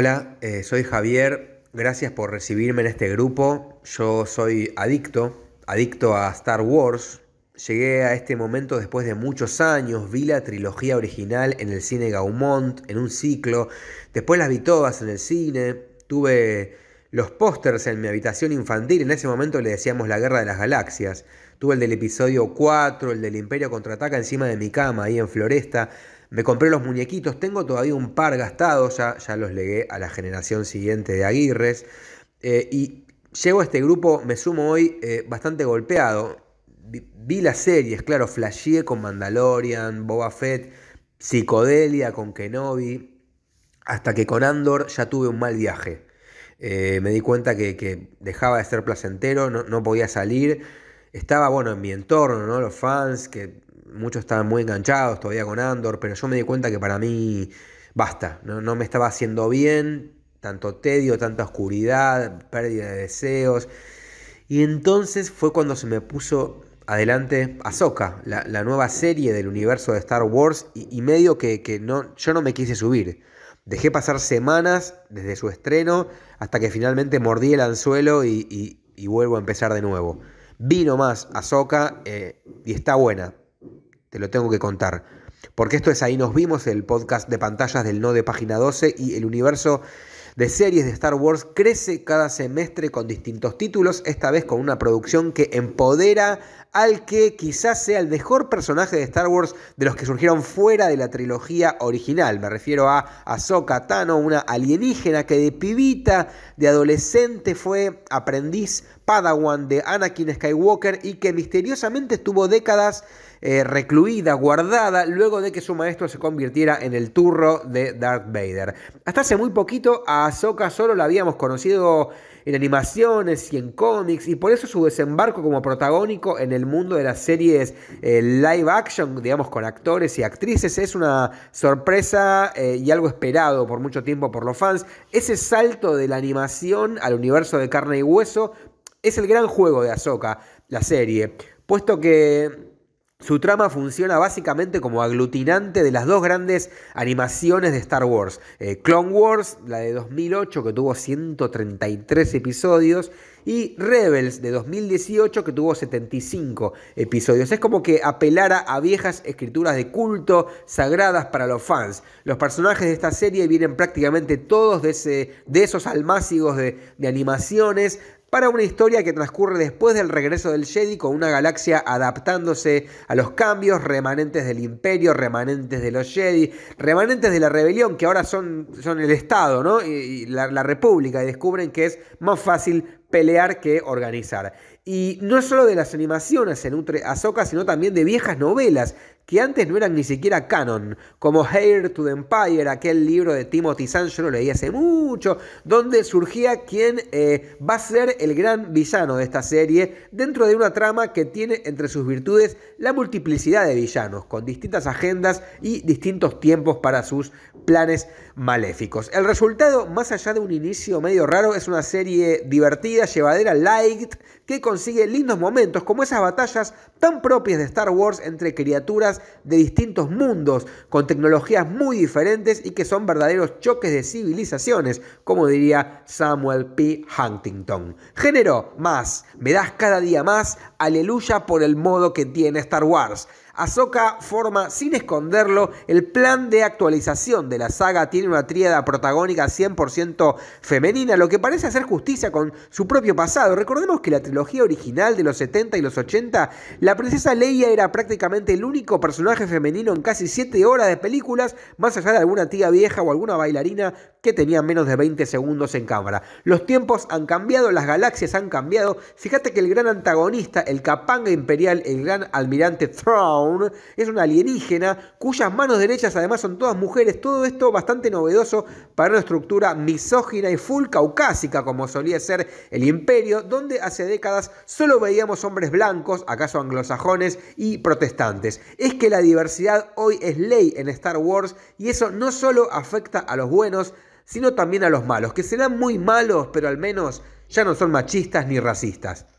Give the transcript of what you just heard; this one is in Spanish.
Hola, eh, soy Javier, gracias por recibirme en este grupo. Yo soy adicto, adicto a Star Wars. Llegué a este momento después de muchos años, vi la trilogía original en el cine Gaumont, en un ciclo, después las vi todas en el cine, tuve los pósters en mi habitación infantil, en ese momento le decíamos la guerra de las galaxias, tuve el del episodio 4, el del Imperio contraataca encima de mi cama, ahí en Floresta, me compré los muñequitos, tengo todavía un par gastados, ya, ya los legué a la generación siguiente de Aguirres. Eh, y llego a este grupo, me sumo hoy eh, bastante golpeado. Vi, las series, claro, flasheé con Mandalorian, Boba Fett, Psicodelia con Kenobi, hasta que con Andor ya tuve un mal viaje. Eh, me di cuenta que, dejaba de ser placentero, no, no podía salir. Estaba, bueno, en mi entorno, ¿no? Los fans que muchos estaban muy enganchados todavía con Andor, pero yo me di cuenta que para mí basta, no, me estaba haciendo bien, tanto tedio, tanta oscuridad, pérdida de deseos. Y entonces fue cuando se me puso adelante Ahsoka, la, nueva serie del universo de Star Wars, y, medio que, no, yo no me quise subir. Dejé pasar semanas desde su estreno hasta que finalmente mordí el anzuelo y, vuelvo a empezar de nuevo. Vino más Ahsoka eh, y está buena te lo tengo que contar. Porque esto es Ahí nos vimos, el podcast de pantallas del No de Página 12 y el universo de series de Star Wars crece cada semestre con distintos títulos, esta vez con una producción que empodera al que quizás sea el mejor personaje de Star Wars de los que surgieron fuera de la trilogía original. Me refiero a Ahsoka Tano, una alienígena que de pibita, de adolescente, fue aprendiz padawan de Anakin Skywalker y que misteriosamente estuvo décadas eh, recluida, guardada, luego de que su maestro se convirtiera en el turro de Darth Vader. Hasta hace muy poquito a Ahsoka solo la habíamos conocido en animaciones y en cómics, y por eso su desembarco como protagónico en el mundo de las series eh, live action, digamos, con actores y actrices, es una sorpresa eh, y algo esperado por mucho tiempo por los fans. Ese salto de la animación al universo de carne y hueso es el gran juego de Ahsoka, la serie, puesto que su trama funciona básicamente como aglutinante de las dos grandes animaciones de Star Wars. Eh, Clone Wars, la de 2008, que tuvo 133 episodios, y Rebels de 2018, que tuvo 75 episodios. Es como que apelara a viejas escrituras de culto sagradas para los fans. Los personajes de esta serie vienen prácticamente todos de, ese, de esos almácigos de, de animaciones, para una historia que transcurre después del regreso del Jedi con una galaxia adaptándose a los cambios, remanentes del imperio, remanentes de los Jedi, remanentes de la rebelión, que ahora son, son el Estado, ¿no? Y, la, República, y descubren que es más fácil pelear que organizar. Y no solo de las animaciones se nutre Ahsoka, sino también de viejas novelas que antes no eran ni siquiera canon, como Hair to the Empire, aquel libro de Timothy Zahn, yo lo leí hace mucho, donde surgía quien eh, va a ser el gran villano de esta serie, dentro de una trama que tiene entre sus virtudes la multiplicidad de villanos, con distintas agendas y distintos tiempos para sus planes maléficos. El resultado, más allá de un inicio medio raro, es una serie divertida, llevadera, light, que consigue lindos momentos, como esas batallas tan propias de Star Wars entre criaturas de distintos mundos, con tecnologías muy diferentes y que son verdaderos choques de civilizaciones, como diría Samuel P. Huntington. Género, más. Me das cada día más, aleluya por el modo que tiene Star Wars. Ahsoka forma, sin esconderlo, el plan de actualización de la saga. Tiene una tríada protagónica 100% femenina, lo que parece hacer justicia con su propio pasado. Recordemos que la trilogía original de los 70 y los 80, la princesa Leia era prácticamente el único personaje femenino en casi 7 horas de películas, más allá de alguna tía vieja o alguna bailarina que tenía menos de 20 segundos en cámara. Los tiempos han cambiado, las galaxias han cambiado. Fíjate que el gran antagonista, el Capanga Imperial, el gran almirante Thrawn, es una alienígena cuyas manos derechas además son todas mujeres, todo esto bastante novedoso para una estructura misógina y full caucásica como solía ser el imperio, donde hace décadas solo veíamos hombres blancos, acaso anglosajones y protestantes. Es que la diversidad hoy es ley en Star Wars y eso no solo afecta a los buenos, sino también a los malos, que serán muy malos, pero al menos ya no son machistas ni racistas.